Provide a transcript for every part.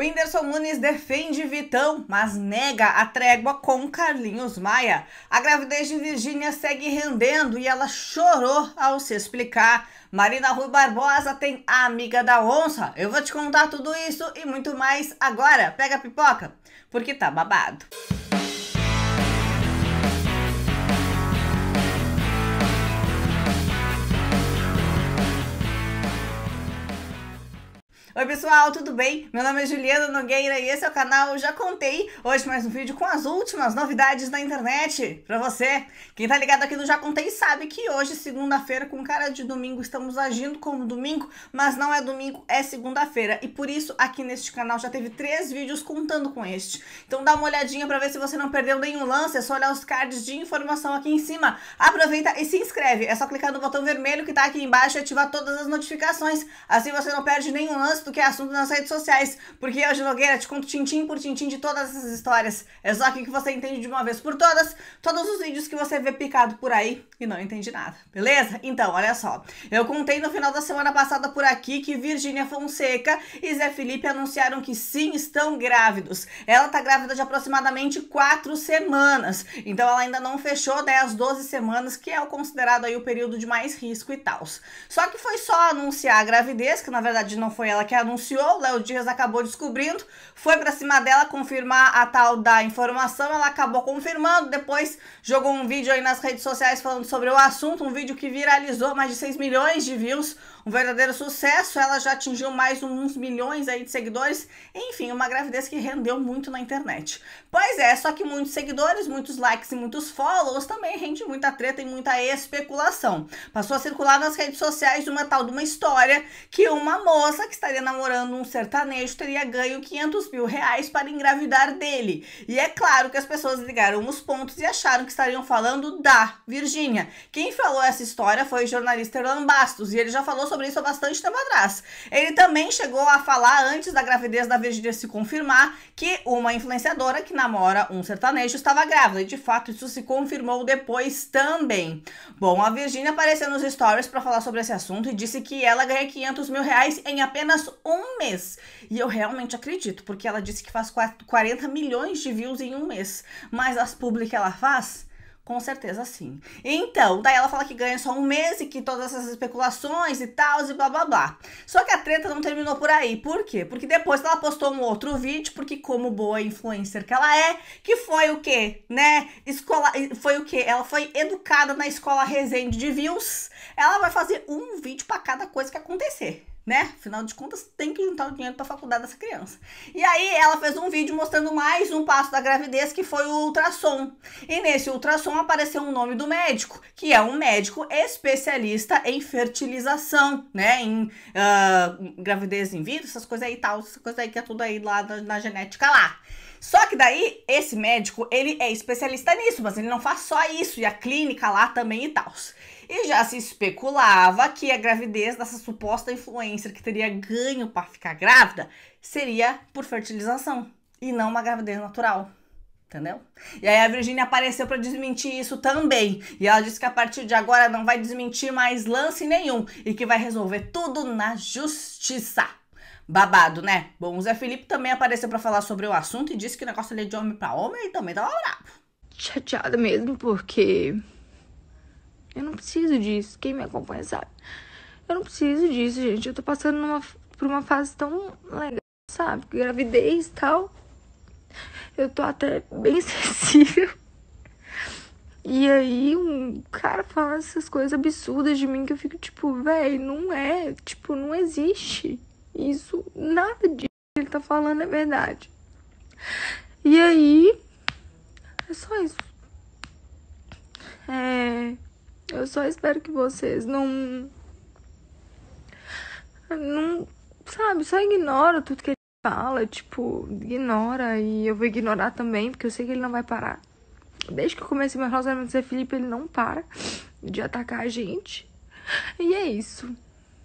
Whindersson Nunes defende Vitão, mas nega a trégua com Carlinhos Maia. A gravidez de Virgínia segue rendendo e ela chorou ao se explicar. Marina Rui Barbosa tem a amiga da onça. Eu vou te contar tudo isso e muito mais agora. Pega a pipoca, porque tá babado. pessoal, tudo bem? Meu nome é Juliana Nogueira e esse é o canal Já Contei. Hoje mais um vídeo com as últimas novidades da internet pra você. Quem tá ligado aqui no Já Contei sabe que hoje, segunda-feira, com cara de domingo, estamos agindo como domingo, mas não é domingo, é segunda-feira. E por isso, aqui neste canal já teve três vídeos contando com este. Então dá uma olhadinha pra ver se você não perdeu nenhum lance, é só olhar os cards de informação aqui em cima. Aproveita e se inscreve, é só clicar no botão vermelho que tá aqui embaixo e ativar todas as notificações. Assim você não perde nenhum lance do que que é assunto nas redes sociais, porque eu, de Nogueira, te conto tintim por tintim de todas essas histórias. É só aqui que você entende de uma vez por todas todos os vídeos que você vê picado por aí e não entende nada, beleza? Então, olha só. Eu contei no final da semana passada por aqui que Virgínia Fonseca e Zé Felipe anunciaram que sim, estão grávidos. Ela tá grávida de aproximadamente quatro semanas, então ela ainda não fechou 10, né, 12 semanas, que é o considerado aí o período de mais risco e tal. Só que foi só anunciar a gravidez, que na verdade não foi ela que anunciou, Léo Dias acabou descobrindo, foi para cima dela confirmar a tal da informação, ela acabou confirmando, depois jogou um vídeo aí nas redes sociais falando sobre o assunto, um vídeo que viralizou mais de 6 milhões de views, um verdadeiro sucesso, ela já atingiu mais uns milhões aí de seguidores, enfim, uma gravidez que rendeu muito na internet. Pois é, só que muitos seguidores, muitos likes e muitos follows também rende muita treta e muita especulação. Passou a circular nas redes sociais uma tal de uma história que uma moça que estaria na namorando um sertanejo teria ganho 500 mil reais para engravidar dele. E é claro que as pessoas ligaram os pontos e acharam que estariam falando da Virgínia. Quem falou essa história foi o jornalista Erlan Bastos, e ele já falou sobre isso há bastante tempo atrás. Ele também chegou a falar, antes da gravidez da Virgínia se confirmar, que uma influenciadora que namora um sertanejo estava grávida. E de fato, isso se confirmou depois também. Bom, a Virgínia apareceu nos stories para falar sobre esse assunto e disse que ela ganha 500 mil reais em apenas um mês. E eu realmente acredito, porque ela disse que faz 40 milhões de views em um mês. Mas as públicas ela faz? Com certeza sim. Então, daí ela fala que ganha só um mês e que todas essas especulações e tal, e blá blá blá. Só que a treta não terminou por aí. Por quê? Porque depois ela postou um outro vídeo, porque como boa influencer que ela é, que foi o quê? Né? Escola. Foi o quê? Ela foi educada na escola Resende de Views. Ela vai fazer um vídeo para cada coisa que acontecer né? Afinal de contas, tem que juntar o dinheiro para a faculdade dessa criança. E aí ela fez um vídeo mostrando mais um passo da gravidez que foi o ultrassom. E nesse ultrassom apareceu o um nome do médico, que é um médico especialista em fertilização, né? Em uh, gravidez em vírus, essas coisas aí e tal, essas coisas aí que é tudo aí lá na, na genética lá. Só que daí, esse médico, ele é especialista nisso, mas ele não faz só isso, e a clínica lá também e tal. E já se especulava que a gravidez dessa suposta influencer que teria ganho para ficar grávida seria por fertilização e não uma gravidez natural. Entendeu? E aí a Virginia apareceu para desmentir isso também. E ela disse que a partir de agora não vai desmentir mais lance nenhum e que vai resolver tudo na justiça. Babado, né? Bom, o Zé Felipe também apareceu para falar sobre o assunto e disse que o negócio ali é de homem para homem e também tava bravo. Chateada mesmo, porque eu não preciso disso. Quem me acompanha sabe. Eu não preciso disso, gente. Eu tô passando numa, por uma fase tão legal, sabe? Gravidez e tal. Eu tô até bem sensível. E aí um cara fala essas coisas absurdas de mim que eu fico tipo, velho, não é, tipo, não existe. Isso, nada disso que ele tá falando é verdade. E aí, é só isso. É, eu só espero que vocês não. Não. Sabe, só ignora tudo que ele fala. Tipo, ignora. E eu vou ignorar também, porque eu sei que ele não vai parar. Desde que eu comecei meu relacionamento com o Felipe, ele não para de atacar a gente. E é isso.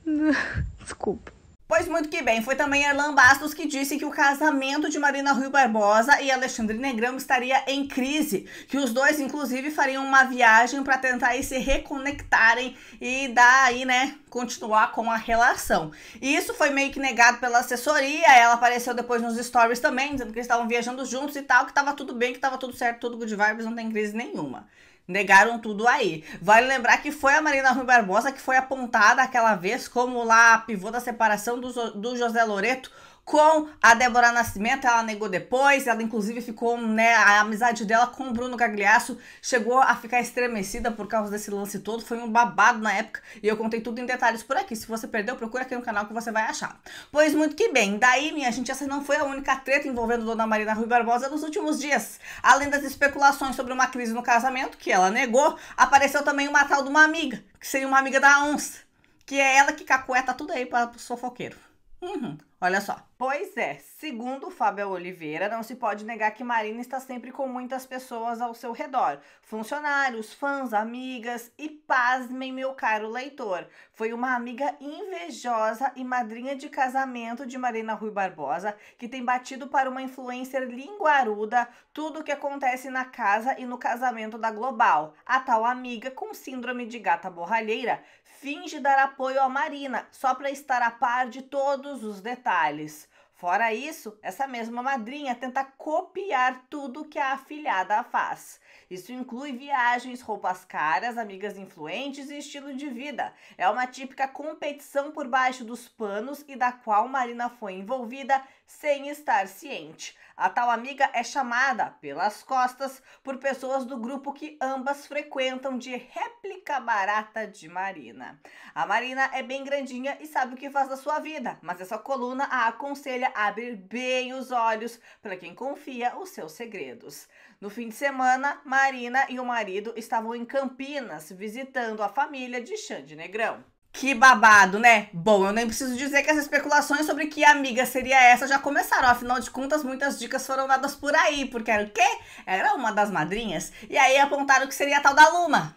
Desculpa. Pois muito que bem, foi também Erlan Bastos que disse que o casamento de Marina Rui Barbosa e Alexandre Negrão estaria em crise, que os dois inclusive fariam uma viagem para tentar aí, se reconectarem e dar aí, né, continuar com a relação. E isso foi meio que negado pela assessoria, ela apareceu depois nos stories também, dizendo que eles estavam viajando juntos e tal, que tava tudo bem, que tava tudo certo, tudo good vibes, não tem crise nenhuma. Negaram tudo aí. Vale lembrar que foi a Marina Rui Barbosa que foi apontada aquela vez como lá pivô da separação do, do José Loreto com a Débora Nascimento, ela negou depois, ela inclusive ficou, né, a amizade dela com o Bruno Gagliasso chegou a ficar estremecida por causa desse lance todo, foi um babado na época e eu contei tudo em detalhes por aqui, se você perdeu, procura aqui no canal que você vai achar. Pois muito que bem, daí minha gente, essa não foi a única treta envolvendo Dona Marina Rui Barbosa nos últimos dias, além das especulações sobre uma crise no casamento, que ela negou, apareceu também uma tal de uma amiga, que seria uma amiga da onça, que é ela que cacueta tudo aí para o fofoqueiro. Uhum. Olha só. Pois é, segundo Fábio Oliveira, não se pode negar que Marina está sempre com muitas pessoas ao seu redor. Funcionários, fãs, amigas e pasmem, meu caro leitor. Foi uma amiga invejosa e madrinha de casamento de Marina Rui Barbosa que tem batido para uma influencer linguaruda tudo o que acontece na casa e no casamento da Global. A tal amiga com síndrome de gata borralheira finge dar apoio a Marina só para estar a par de todos os detalhes detalhes. Fora isso, essa mesma madrinha tenta copiar tudo que a afilhada faz. Isso inclui viagens, roupas caras, amigas influentes e estilo de vida. É uma típica competição por baixo dos panos e da qual Marina foi envolvida sem estar ciente. A tal amiga é chamada pelas costas por pessoas do grupo que ambas frequentam de réplica barata de Marina. A Marina é bem grandinha e sabe o que faz da sua vida, mas essa coluna a aconselha abrir bem os olhos para quem confia os seus segredos. No fim de semana, Marina e o marido estavam em Campinas visitando a família de Xande Negrão. Que babado, né? Bom, eu nem preciso dizer que as especulações sobre que amiga seria essa já começaram. Afinal de contas, muitas dicas foram dadas por aí, porque era o quê? Era uma das madrinhas. E aí apontaram que seria a tal da Luma.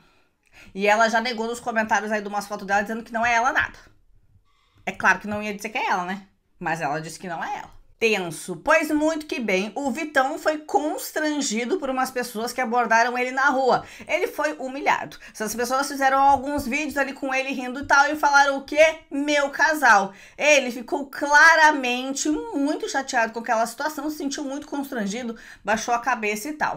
E ela já negou nos comentários aí de umas fotos dela dizendo que não é ela nada. É claro que não ia dizer que é ela, né? Mas ela disse que não é ela. Tenso, pois muito que bem, o Vitão foi constrangido por umas pessoas que abordaram ele na rua. Ele foi humilhado. Essas pessoas fizeram alguns vídeos ali com ele rindo e tal e falaram o quê? Meu casal. Ele ficou claramente muito chateado com aquela situação, se sentiu muito constrangido, baixou a cabeça e tal.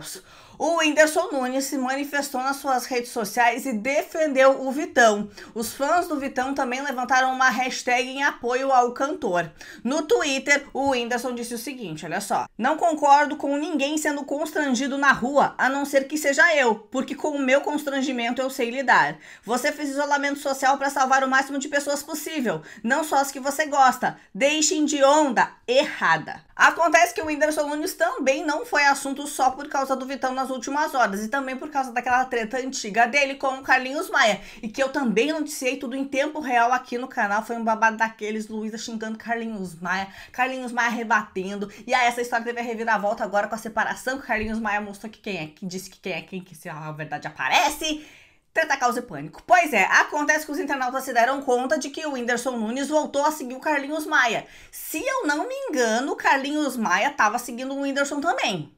O Whindersson Nunes se manifestou nas suas redes sociais e defendeu o Vitão. Os fãs do Vitão também levantaram uma hashtag em apoio ao cantor. No Twitter, o Whindersson disse o seguinte, olha só. Não concordo com ninguém sendo constrangido na rua, a não ser que seja eu, porque com o meu constrangimento eu sei lidar. Você fez isolamento social para salvar o máximo de pessoas possível, não só as que você gosta. Deixem de onda errada. Acontece que o Whindersson Nunes também não foi assunto só por causa do Vitão nas últimas horas e também por causa daquela treta antiga dele com o Carlinhos Maia e que eu também noticiei tudo em tempo real aqui no canal. Foi um babado daqueles, Luísa xingando Carlinhos Maia, Carlinhos Maia rebatendo. E aí essa história teve a reviravolta agora com a separação que Carlinhos Maia mostrou que quem é, que disse que quem é quem, que se a verdade aparece. Treta causa e pânico. Pois é, acontece que os internautas se deram conta de que o Whindersson Nunes voltou a seguir o Carlinhos Maia. Se eu não me engano, o Carlinhos Maia estava seguindo o Whindersson também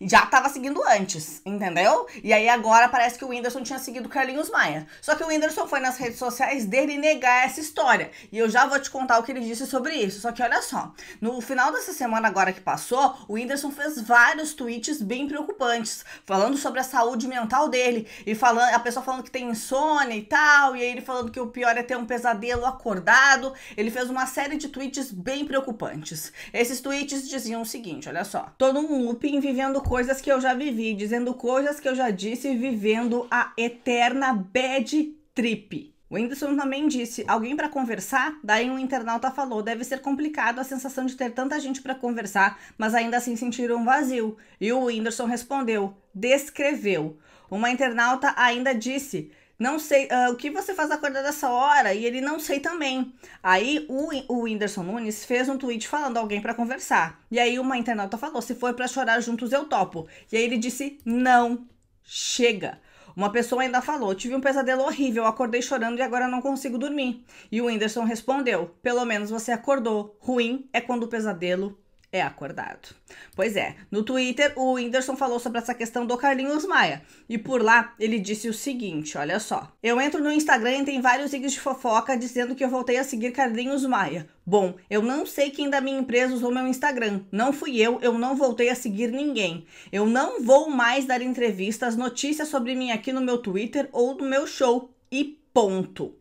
já tava seguindo antes, entendeu? E aí agora parece que o Whindersson tinha seguido o Carlinhos Maia. Só que o Whindersson foi nas redes sociais dele negar essa história. E eu já vou te contar o que ele disse sobre isso. Só que olha só, no final dessa semana agora que passou, o Whindersson fez vários tweets bem preocupantes, falando sobre a saúde mental dele e falando, a pessoa falando que tem insônia e tal, e aí ele falando que o pior é ter um pesadelo acordado. Ele fez uma série de tweets bem preocupantes. Esses tweets diziam o seguinte, olha só: Todo num looping vivendo coisas que eu já vivi, dizendo coisas que eu já disse, vivendo a eterna bad trip. O Whindersson também disse: alguém para conversar? Daí um internauta falou: deve ser complicado a sensação de ter tanta gente para conversar, mas ainda assim sentir um vazio. E o Whindersson respondeu: descreveu. Uma internauta ainda disse: não sei uh, o que você faz acordar dessa hora e ele não sei também. Aí o, o Whindersson Nunes fez um tweet falando alguém para conversar. E aí uma internauta falou: se for para chorar juntos, eu topo. E aí ele disse: não, chega. Uma pessoa ainda falou: tive um pesadelo horrível, acordei chorando e agora não consigo dormir. E o Whindersson respondeu: pelo menos você acordou. Ruim é quando o pesadelo é acordado. Pois é, no Twitter o Whindersson falou sobre essa questão do Carlinhos Maia. E por lá ele disse o seguinte: olha só. Eu entro no Instagram e tem vários links de fofoca dizendo que eu voltei a seguir Carlinhos Maia. Bom, eu não sei quem da minha empresa usou meu Instagram. Não fui eu, eu não voltei a seguir ninguém. Eu não vou mais dar entrevistas, notícias sobre mim aqui no meu Twitter ou no meu show. E ponto.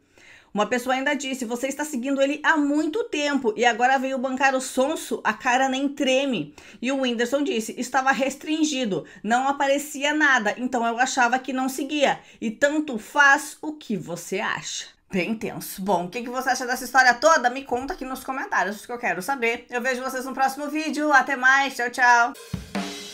Uma pessoa ainda disse: você está seguindo ele há muito tempo e agora veio bancar o sonso, a cara nem treme. E o Whindersson disse: estava restringido, não aparecia nada, então eu achava que não seguia. E tanto faz o que você acha. Bem tenso. Bom, o que, que você acha dessa história toda? Me conta aqui nos comentários, que eu quero saber. Eu vejo vocês no próximo vídeo. Até mais, tchau, tchau.